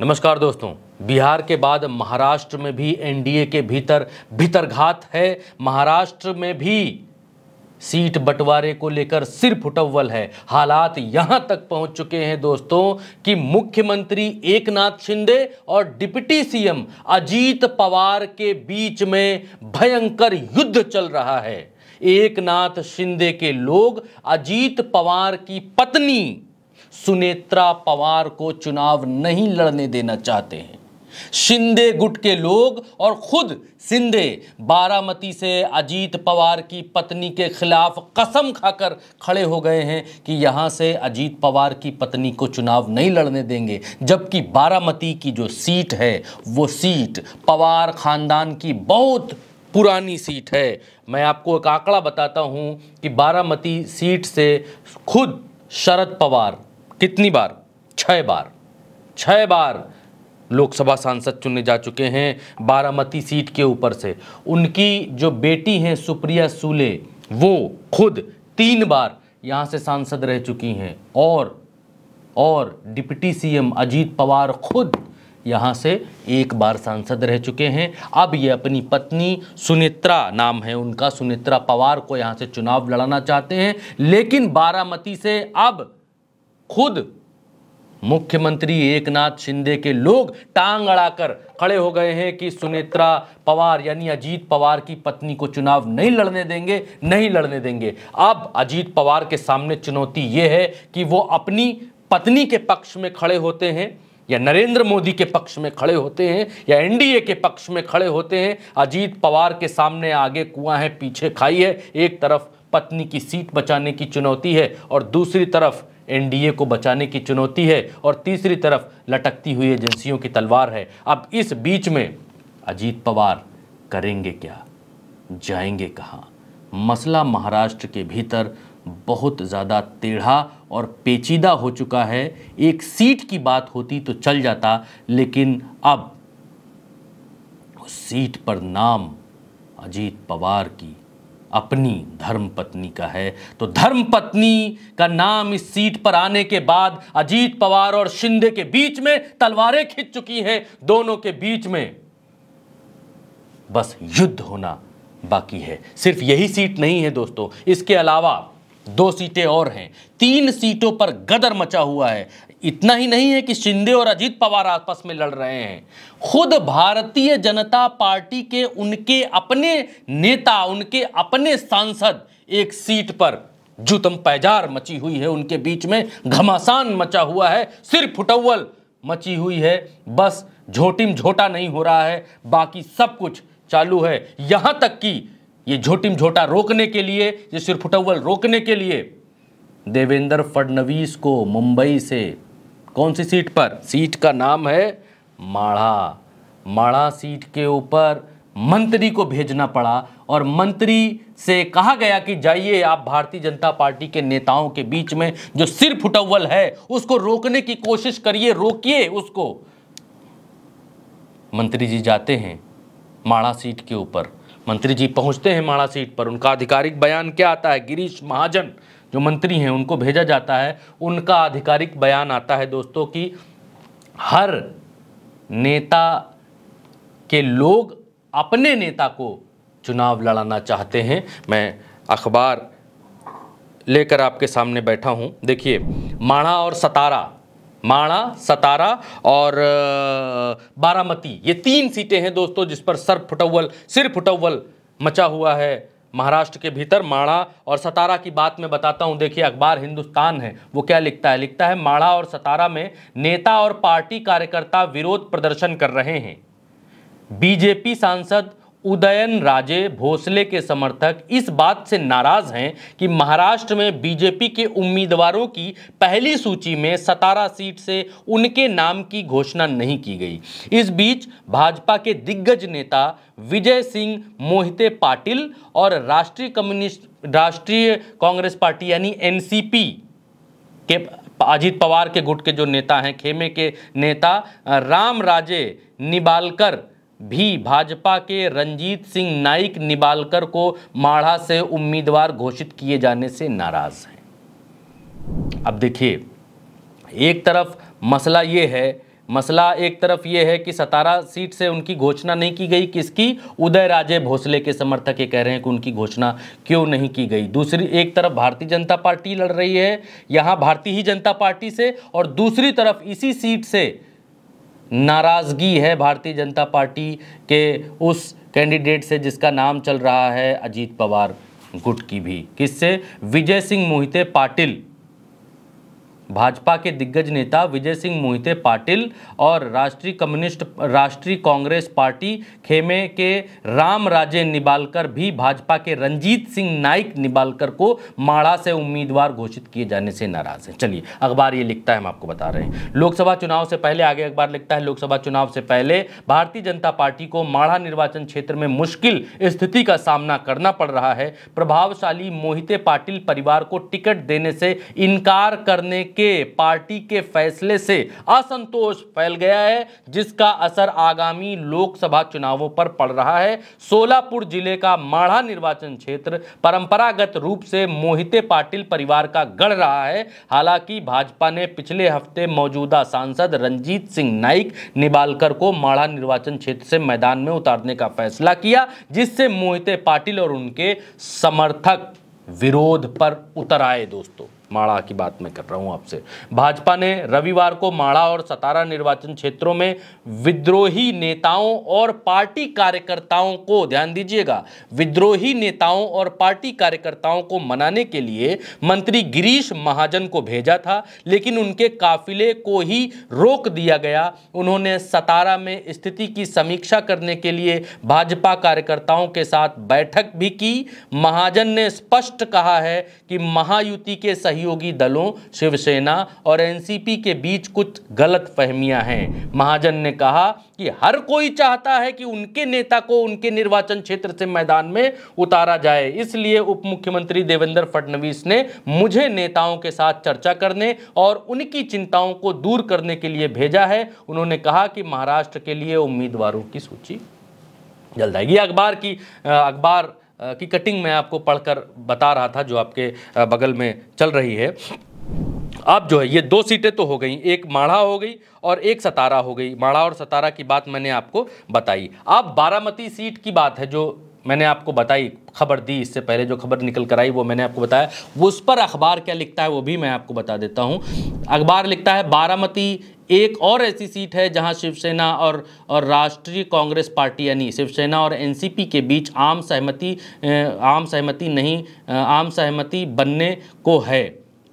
नमस्कार दोस्तों बिहार के बाद महाराष्ट्र में भी एनडीए के भीतर भीतरघात है महाराष्ट्र में भी सीट बंटवारे को लेकर सिर फुटव्वल है हालात यहां तक पहुंच चुके हैं दोस्तों कि मुख्यमंत्री एकनाथ शिंदे और डिप्टी सीएम अजीत पवार के बीच में भयंकर युद्ध चल रहा है एकनाथ शिंदे के लोग अजीत पवार की पत्नी सुनेत्रा पवार को चुनाव नहीं लड़ने देना चाहते हैं शिंदे गुट के लोग और खुद शिंदे बारामती से अजीत पवार की पत्नी के खिलाफ कसम खाकर खड़े हो गए हैं कि यहाँ से अजीत पवार की पत्नी को चुनाव नहीं लड़ने देंगे जबकि बारामती की जो सीट है वो सीट पवार खानदान की बहुत पुरानी सीट है मैं आपको एक आंकड़ा बताता हूँ कि बारामती सीट से खुद शरद पवार कितनी बार छः बार छः बार लोकसभा सांसद चुने जा चुके हैं बारामती सीट के ऊपर से उनकी जो बेटी हैं सुप्रिया सूले वो खुद तीन बार यहाँ से सांसद रह चुकी हैं और और डिप्टी सीएम अजीत पवार खुद यहाँ से एक बार सांसद रह चुके हैं अब ये अपनी पत्नी सुनित्रा नाम है उनका सुनित्रा पवार को यहाँ से चुनाव लड़ाना चाहते हैं लेकिन बारामती से अब खुद मुख्यमंत्री एकनाथ शिंदे के लोग टांग अड़ाकर खड़े हो गए हैं कि सुनेत्रा पवार यानी अजीत पवार की पत्नी को चुनाव नहीं लड़ने देंगे नहीं लड़ने देंगे अब अजीत पवार के सामने चुनौती ये है कि वो अपनी पत्नी के पक्ष में खड़े होते हैं या नरेंद्र मोदी के पक्ष में खड़े होते हैं या एनडीए के पक्ष में खड़े होते हैं अजीत पवार के सामने आगे कुआं है पीछे खाई है एक तरफ पत्नी की सीट बचाने की चुनौती है और दूसरी तरफ एनडीए को बचाने की चुनौती है और तीसरी तरफ लटकती हुई एजेंसियों की तलवार है अब इस बीच में अजीत पवार करेंगे क्या जाएंगे कहाँ मसला महाराष्ट्र के भीतर बहुत ज़्यादा टेढ़ा और पेचीदा हो चुका है एक सीट की बात होती तो चल जाता लेकिन अब उस सीट पर नाम अजीत पवार की अपनी धर्म पत्नी का है तो धर्म पत्नी का नाम इस सीट पर आने के बाद अजीत पवार और शिंदे के बीच में तलवारें खिंच चुकी हैं दोनों के बीच में बस युद्ध होना बाकी है सिर्फ यही सीट नहीं है दोस्तों इसके अलावा दो सीटें और हैं तीन सीटों पर गदर मचा हुआ है इतना ही नहीं है कि शिंदे और अजीत पवार आपस में लड़ रहे हैं खुद भारतीय जनता पार्टी के उनके अपने नेता उनके अपने सांसद एक सीट पर जुतम पैजार मची हुई है उनके बीच में घमासान मचा हुआ है सिर्फ फुटवल मची हुई है बस झोटिम झोटा नहीं हो रहा है बाकी सब कुछ चालू है यहां तक कि ये झोटिम झोटा रोकने के लिए ये सिरफुटवल रोकने के लिए देवेंद्र फडणवीस को मुंबई से कौन सी सीट पर सीट का नाम है माढ़ा माढ़ा सीट के ऊपर मंत्री को भेजना पड़ा और मंत्री से कहा गया कि जाइए आप भारतीय जनता पार्टी के नेताओं के बीच में जो सिर फुटवल है उसको रोकने की कोशिश करिए रोकिए उसको मंत्री जी जाते हैं माड़ा सीट के ऊपर मंत्री जी पहुंचते हैं माड़ा सीट पर उनका आधिकारिक बयान क्या आता है गिरीश महाजन जो मंत्री हैं उनको भेजा जाता है उनका आधिकारिक बयान आता है दोस्तों कि हर नेता के लोग अपने नेता को चुनाव लड़ाना चाहते हैं मैं अखबार लेकर आपके सामने बैठा हूं देखिए माणा और सतारा माणा सतारा और बारामती ये तीन सीटें हैं दोस्तों जिस पर सर फुटव्वल सिर फुटव्वल मचा हुआ है महाराष्ट्र के भीतर माणा और सतारा की बात मैं बताता हूँ देखिए अखबार हिंदुस्तान है वो क्या लिखता है लिखता है माणा और सतारा में नेता और पार्टी कार्यकर्ता विरोध प्रदर्शन कर रहे हैं बीजेपी सांसद उदयन राजे भोसले के समर्थक इस बात से नाराज हैं कि महाराष्ट्र में बीजेपी के उम्मीदवारों की पहली सूची में सतारा सीट से उनके नाम की घोषणा नहीं की गई इस बीच भाजपा के दिग्गज नेता विजय सिंह मोहिते पाटिल और राष्ट्रीय कम्युनिस्ट राष्ट्रीय कांग्रेस पार्टी यानी एनसीपी के अजित पवार के गुट के जो नेता हैं खेमे के नेता राम राजे निबालकर भी भाजपा के रंजीत सिंह नाइक निबालकर को माढ़ा से उम्मीदवार घोषित किए जाने से नाराज हैं अब देखिए एक तरफ मसला ये है मसला एक तरफ ये है कि सतारा सीट से उनकी घोषणा नहीं की गई किसकी उदय राजे भोसले के समर्थक ये कह रहे हैं कि उनकी घोषणा क्यों नहीं की गई दूसरी एक तरफ भारतीय जनता पार्टी लड़ रही है यहाँ भारतीय ही जनता पार्टी से और दूसरी तरफ इसी सीट से नाराज़गी है भारतीय जनता पार्टी के उस कैंडिडेट से जिसका नाम चल रहा है अजीत पवार गुट की भी किससे विजय सिंह मोहिते पाटिल भाजपा के दिग्गज नेता विजय सिंह मोहिते पाटिल और राष्ट्रीय कम्युनिस्ट राष्ट्रीय कांग्रेस पार्टी खेमे के राम राजे निबालकर भी भाजपा के रंजीत सिंह नाइक निबालकर को माड़ा से उम्मीदवार घोषित किए जाने से नाराज हैं चलिए अखबार ये लिखता है हम आपको बता रहे हैं लोकसभा चुनाव से पहले आगे अखबार लिखता है लोकसभा चुनाव से पहले भारतीय जनता पार्टी को माड़ा निर्वाचन क्षेत्र में मुश्किल स्थिति का सामना करना पड़ रहा है प्रभावशाली मोहिते पाटिल परिवार को टिकट देने से इनकार करने के पार्टी के फैसले से असंतोष फैल गया है जिसका असर आगामी लोकसभा चुनावों पर पड़ रहा है सोलापुर जिले का माढ़ा निर्वाचन क्षेत्र परंपरागत रूप से मोहिते पाटिल परिवार का गढ़ रहा है हालांकि भाजपा ने पिछले हफ्ते मौजूदा सांसद रंजीत सिंह नाइक निबालकर को माढ़ा निर्वाचन क्षेत्र से मैदान में उतारने का फैसला किया जिससे मोहिते पाटिल और उनके समर्थक विरोध पर उतर आए दोस्तों माड़ा की बात मैं कर रहा हूं आपसे भाजपा ने रविवार को माड़ा और सतारा निर्वाचन क्षेत्रों में विद्रोही नेताओं और पार्टी कार्यकर्ताओं को ध्यान दीजिएगा विद्रोही नेताओं और पार्टी कार्यकर्ताओं को मनाने के लिए मंत्री गिरीश महाजन को भेजा था लेकिन उनके काफिले को ही रोक दिया गया उन्होंने सतारा में स्थिति की समीक्षा करने के लिए भाजपा कार्यकर्ताओं के साथ बैठक भी की महाजन ने स्पष्ट कहा है कि महायुति के सही सहयोगी दलों शिवसेना और एनसीपी के बीच कुछ गलत फहमियाँ हैं महाजन ने कहा कि हर कोई चाहता है कि उनके नेता को उनके निर्वाचन क्षेत्र से मैदान में उतारा जाए इसलिए उप मुख्यमंत्री देवेंद्र फडणवीस ने मुझे नेताओं के साथ चर्चा करने और उनकी चिंताओं को दूर करने के लिए भेजा है उन्होंने कहा कि महाराष्ट्र के लिए उम्मीदवारों की सूची जल्द आएगी अखबार की अखबार की कटिंग मैं आपको पढ़कर बता रहा था जो आपके बगल में चल रही है अब जो है ये दो सीटें तो हो गई एक माढ़ा हो गई और एक सतारा हो गई माढ़ा और सतारा की बात मैंने आपको बताई अब बारामती सीट की बात है जो मैंने आपको बताई खबर दी इससे पहले जो खबर निकल कर आई वो मैंने आपको बताया वो उस पर अखबार क्या लिखता है वो भी मैं आपको बता देता हूँ अखबार लिखता है बारामती एक और ऐसी सीट है जहां शिवसेना और और राष्ट्रीय कांग्रेस पार्टी यानी शिवसेना और एनसीपी के बीच आम सहमति आम सहमति नहीं आम सहमति बनने को है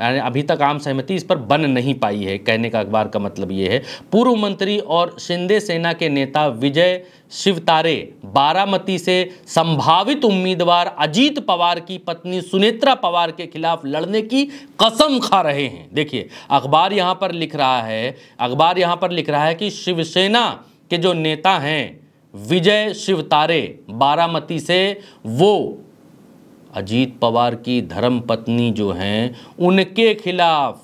अभी तक आम सहमति इस पर बन नहीं पाई है कहने का अखबार का मतलब ये है पूर्व मंत्री और शिंदे सेना के नेता विजय शिवतारे बारामती से संभावित उम्मीदवार अजीत पवार की पत्नी सुनेत्रा पवार के खिलाफ लड़ने की कसम खा रहे हैं देखिए अखबार यहाँ पर लिख रहा है अखबार यहाँ पर लिख रहा है कि शिवसेना के जो नेता हैं विजय शिवतारे बारामती से वो अजीत पवार की धर्म पत्नी जो हैं उनके खिलाफ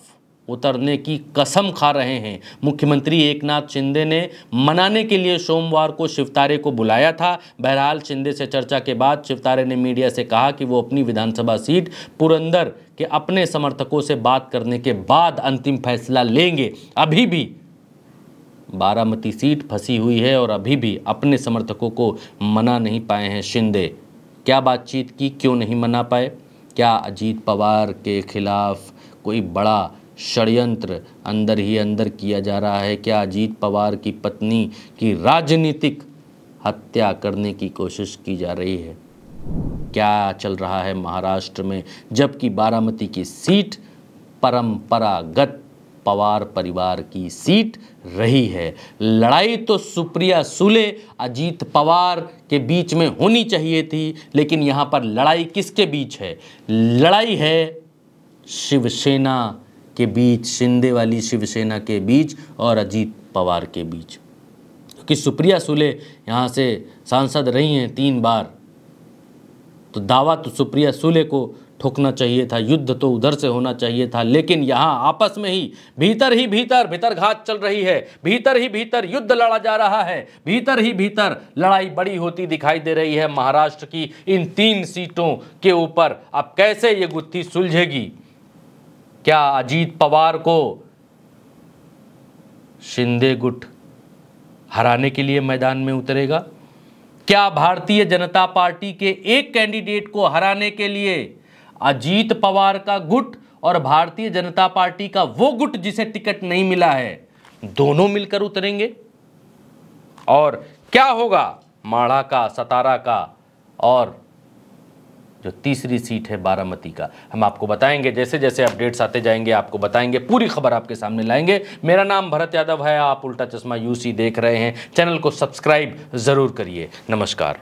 उतरने की कसम खा रहे हैं मुख्यमंत्री एकनाथ शिंदे ने मनाने के लिए सोमवार को शिवतारे को बुलाया था बहरहाल शिंदे से चर्चा के बाद शिवतारे ने मीडिया से कहा कि वो अपनी विधानसभा सीट पुरंदर के अपने समर्थकों से बात करने के बाद अंतिम फैसला लेंगे अभी भी बारामती सीट फंसी हुई है और अभी भी अपने समर्थकों को मना नहीं पाए हैं शिंदे क्या बातचीत की क्यों नहीं मना पाए क्या अजीत पवार के खिलाफ कोई बड़ा षड्यंत्र अंदर ही अंदर किया जा रहा है क्या अजीत पवार की पत्नी की राजनीतिक हत्या करने की कोशिश की जा रही है क्या चल रहा है महाराष्ट्र में जबकि बारामती की सीट परंपरागत पवार परिवार की सीट रही है लड़ाई तो सुप्रिया सुले अजीत पवार के बीच में होनी चाहिए थी लेकिन यहाँ पर लड़ाई किसके बीच है लड़ाई है शिवसेना के बीच शिंदे वाली शिवसेना के बीच और अजीत पवार के बीच क्योंकि सुप्रिया सुले यहाँ से सांसद रही हैं तीन बार तो दावा तो सुप्रिया सुले को ठोकना चाहिए था युद्ध तो उधर से होना चाहिए था लेकिन यहाँ आपस में ही भीतर ही भीतर भीतर घात चल रही है भीतर ही भीतर युद्ध लड़ा जा रहा है भीतर ही भीतर लड़ाई बड़ी होती दिखाई दे रही है महाराष्ट्र की इन तीन सीटों के ऊपर अब कैसे ये गुत्थी सुलझेगी क्या अजीत पवार को शिंदे गुट हराने के लिए मैदान में उतरेगा क्या भारतीय जनता पार्टी के एक कैंडिडेट को हराने के लिए अजीत पवार का गुट और भारतीय जनता पार्टी का वो गुट जिसे टिकट नहीं मिला है दोनों मिलकर उतरेंगे और क्या होगा माढ़ा का सतारा का और जो तीसरी सीट है बारामती का हम आपको बताएंगे जैसे जैसे अपडेट्स आते जाएंगे आपको बताएंगे पूरी खबर आपके सामने लाएंगे मेरा नाम भरत यादव है आप उल्टा चश्मा यूसी देख रहे हैं चैनल को सब्सक्राइब ज़रूर करिए नमस्कार